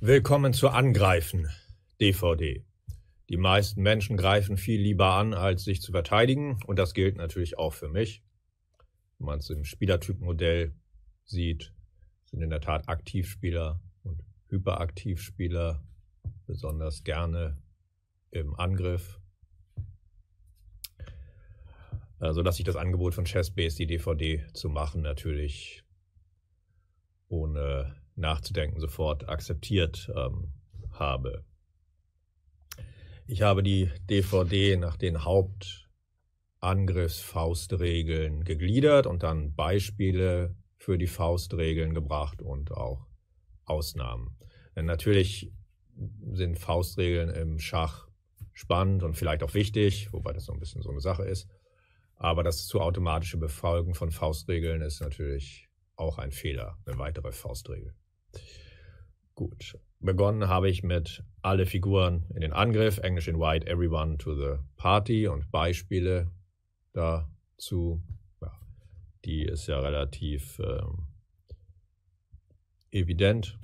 Willkommen zu Angreifen, DVD. Die meisten Menschen greifen viel lieber an, als sich zu verteidigen. Und das gilt natürlich auch für mich. Wenn man es im Spielertypmodell sieht, sind in der Tat Aktivspieler und Hyperaktivspieler besonders gerne im Angriff. Also, dass sich das Angebot von Chessbase, die DVD zu machen, natürlich ohne nachzudenken, sofort akzeptiert ähm, habe. Ich habe die DVD nach den Hauptangriffsfaustregeln gegliedert und dann Beispiele für die Faustregeln gebracht und auch Ausnahmen. Denn natürlich sind Faustregeln im Schach spannend und vielleicht auch wichtig, wobei das so ein bisschen so eine Sache ist. Aber das zu automatische Befolgen von Faustregeln ist natürlich auch ein Fehler, eine weitere Faustregel. Gut. Begonnen habe ich mit alle Figuren in den Angriff, Englisch in White, Everyone to the Party und Beispiele dazu. Ja, die ist ja relativ ähm, evident.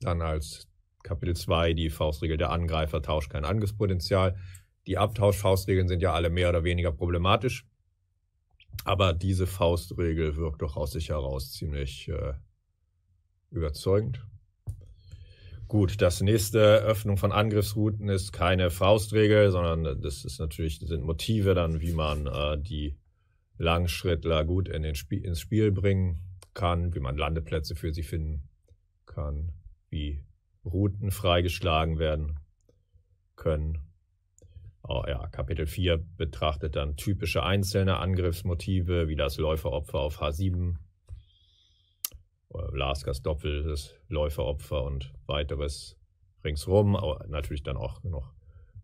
Dann als Kapitel 2 die Faustregel der Angreifer tauscht kein Angriffspotenzial. Die Abtauschfaustregeln sind ja alle mehr oder weniger problematisch. Aber diese Faustregel wirkt doch aus sich heraus ziemlich äh, Überzeugend. Gut, das nächste Öffnung von Angriffsrouten ist keine Faustregel, sondern das ist natürlich sind Motive dann, wie man äh, die Langschrittler gut in den Spie ins Spiel bringen kann, wie man Landeplätze für sie finden kann, wie Routen freigeschlagen werden können. Oh ja, Kapitel 4 betrachtet dann typische einzelne Angriffsmotive wie das Läuferopfer auf H7 Lars Doppel, das Läuferopfer und weiteres ringsrum. Aber natürlich dann auch noch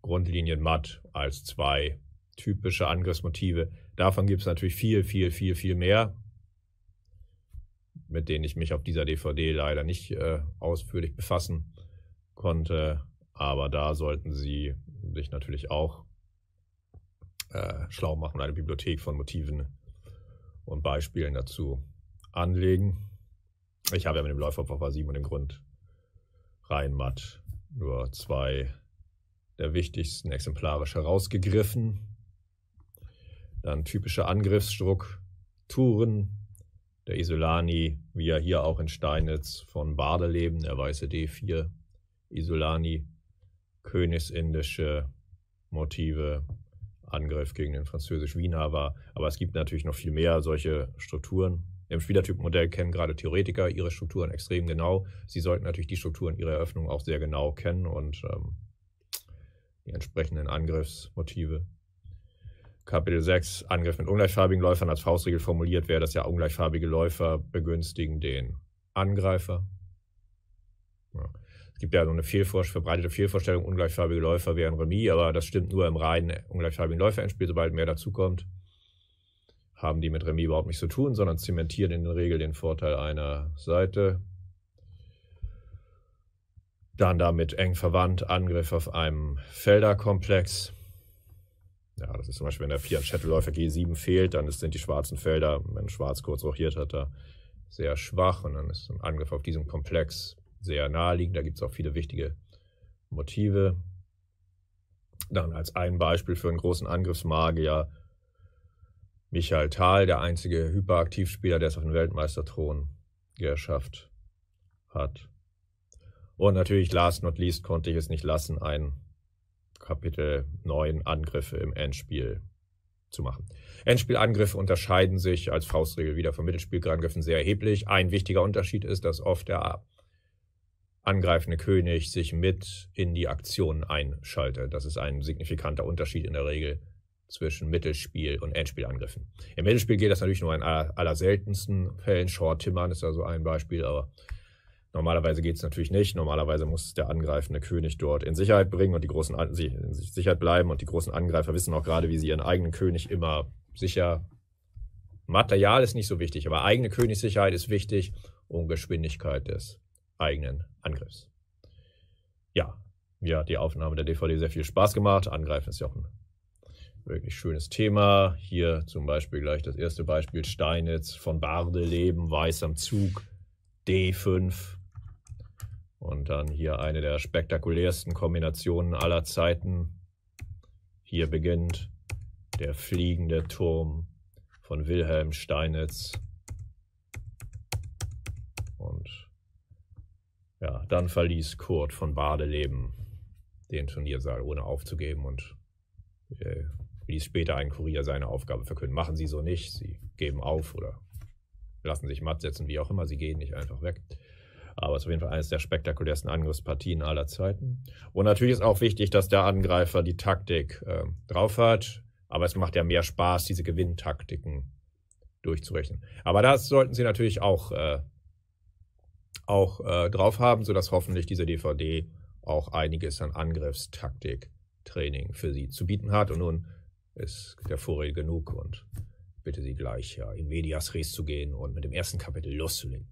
Grundlinien matt als zwei typische Angriffsmotive. Davon gibt es natürlich viel, viel, viel, viel mehr, mit denen ich mich auf dieser DVD leider nicht äh, ausführlich befassen konnte. Aber da sollten Sie sich natürlich auch äh, schlau machen, eine Bibliothek von Motiven und Beispielen dazu anlegen. Ich habe ja mit dem Läufer Läuferpuffer 7 und dem Grund rein matt nur zwei der wichtigsten exemplarisch herausgegriffen. Dann typische Angriffsstrukturen. Der Isolani, wie er hier auch in Steinitz von Badeleben, der weiße D4. Isolani, königsindische Motive, Angriff gegen den französisch-Wiener war. Aber es gibt natürlich noch viel mehr solche Strukturen im Spielertypenmodell kennen gerade Theoretiker ihre Strukturen extrem genau. Sie sollten natürlich die Strukturen ihrer Eröffnung auch sehr genau kennen und ähm, die entsprechenden Angriffsmotive. Kapitel 6, Angriff mit ungleichfarbigen Läufern. Als Faustregel formuliert wäre das ja, ungleichfarbige Läufer begünstigen den Angreifer. Ja. Es gibt ja so eine Fehlvor verbreitete Fehlvorstellung, ungleichfarbige Läufer wären Remis, aber das stimmt nur im reinen ungleichfarbigen Läuferendspiel, sobald mehr dazukommt haben die mit Remis überhaupt nichts zu tun, sondern zementieren in der Regel den Vorteil einer Seite. Dann damit eng verwandt Angriff auf einem Felderkomplex. Ja, das ist zum Beispiel, wenn der Shettle-Läufer G7 fehlt, dann sind die schwarzen Felder, wenn Schwarz kurz rochiert hat, da sehr schwach und dann ist ein Angriff auf diesem Komplex sehr naheliegend. Da gibt es auch viele wichtige Motive. Dann als ein Beispiel für einen großen Angriffsmagier Michael Thal, der einzige Hyperaktivspieler, der es auf den Weltmeisterthron geschafft hat. Und natürlich, last not least, konnte ich es nicht lassen, ein Kapitel 9 Angriffe im Endspiel zu machen. Endspielangriffe unterscheiden sich als Faustregel wieder von Mittelspielangriffen sehr erheblich. Ein wichtiger Unterschied ist, dass oft der angreifende König sich mit in die Aktion einschaltet. Das ist ein signifikanter Unterschied in der Regel zwischen Mittelspiel und Endspielangriffen. Im Mittelspiel geht das natürlich nur in aller, aller seltensten Fällen. Short Timmern ist da so ein Beispiel, aber normalerweise geht es natürlich nicht. Normalerweise muss der angreifende König dort in Sicherheit bringen und die großen An in Sicherheit bleiben und die großen Angreifer wissen auch gerade, wie sie ihren eigenen König immer sicher. Material ist nicht so wichtig, aber eigene Königssicherheit ist wichtig und Geschwindigkeit des eigenen Angriffs. Ja, mir hat die Aufnahme der DVD sehr viel Spaß gemacht. Angreifen ist ja auch ein Wirklich schönes Thema. Hier zum Beispiel gleich das erste Beispiel: Steinitz von Barde, Leben, Weiß am Zug, D5. Und dann hier eine der spektakulärsten Kombinationen aller Zeiten. Hier beginnt der fliegende Turm von Wilhelm Steinitz. Und ja, dann verließ Kurt von Badeleben den Turniersaal, ohne aufzugeben und äh, ließ später ein Kurier seine Aufgabe verkünden. Machen Sie so nicht, Sie geben auf oder lassen sich matt setzen, wie auch immer, Sie gehen nicht einfach weg. Aber es ist auf jeden Fall eines der spektakulärsten Angriffspartien aller Zeiten. Und natürlich ist auch wichtig, dass der Angreifer die Taktik äh, drauf hat. Aber es macht ja mehr Spaß, diese Gewinntaktiken durchzurechnen. Aber das sollten Sie natürlich auch, äh, auch äh, drauf haben, sodass hoffentlich diese DVD auch einiges an Angriffstaktiktraining für Sie zu bieten hat. Und nun ist der ja genug und bitte Sie gleich, ja, in medias res zu gehen und mit dem ersten Kapitel loszulegen.